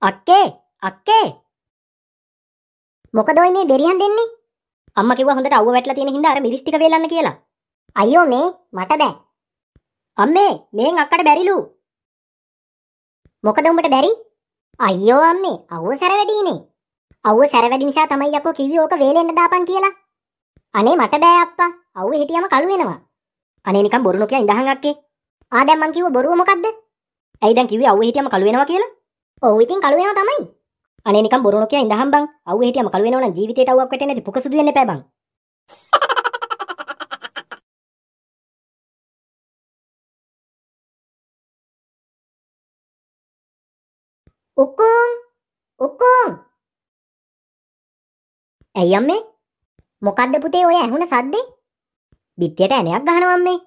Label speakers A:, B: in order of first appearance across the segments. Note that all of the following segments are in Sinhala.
A: අක්කේ අක්කේ මොකද ඔය මේ බෙරියන් දෙන්නේ අම්මා කිව්වා හොඳට අවුව වැටලා තියෙන හින්දා අර මිරිස් ටික වේලන්න කියලා අයියෝ මේ මට බෑ අම්මේ මෙන් අක්කට බැරිලු මොකද උඹට බැරි අයියෝ අම්මේ අවුව සැර වැඩිනේ අවුව සැර වැඩි නිසා තමයි යකෝ කිව්වේ ඕක වේලෙන්න දාපන් කියලා අනේ මට බෑ අප්පා අවුව හිටියම කළු වෙනවා අනේ නිකන් බොරු නොකිය ඉඳහන් අක්කේ ආ දැන් මං කිව්ව බොරුව මොකද්ද ඇයි දැන් කිව්වේ අවුව හිටියම කළු වෙනවා කියලා ඔව් ඉතින් කළු වෙනවා තමයි. අනේ නිකන් බොරුණෝ කියලා ඉඳහම් බං. අවු හිටියම කළු වෙනවනම් ජීවිතේට අවුවක්
B: වැටෙන්නේ නැති පුකසුදු වෙන්න එපා බං. උකුම් උකුම්
A: ඇයි අම්මේ? මොකද්ද පුතේ ඔය ඇහුණ සද්දේ? බිත්තියට ඇණයක් ගහනවා අම්මේ.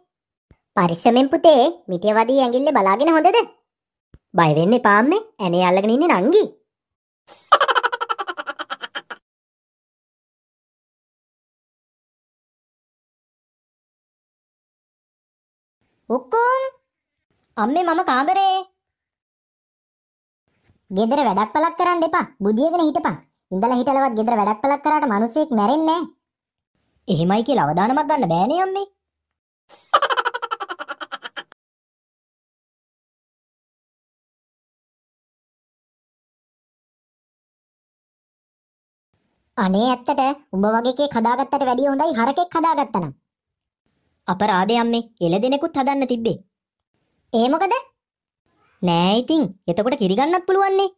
A: පරිස්සමෙන් පුතේ මිටිය වදී ඇඟිල්ල බලාගෙන හොඳද? බයිවෙන්න පාම්මේ
B: ඇනේ අල්ලගෙන ඉන්නේ නංගි ඔක්කෝම් අම්මේ මම කාමරේ
A: ගෙදර වැඩක් පලක් කරන්න එපා බුදියගෙන හිටපන් ඉඳලා හිටලවත් ගෙදර වැඩක් පලක් කරාට
C: මිනිස්සෙක් මැරෙන්නේ නැහැ. එහෙමයි කියලා අවදානමක් ගන්න බෑනේ අම්මේ. අනේ ඇත්තට උඹ වගේකේ හදාගත්තට වැඩිය හොඳයි හරකෙක් හදාගත්තනම්. අපරාදේ අම්මේ
A: එළදෙනෙකුත් හදන්න තිබ්බේ. ඒ මොකද? නෑ ඉතින්. එතකොට කිරි ගන්නත් පුළුවන්නේ.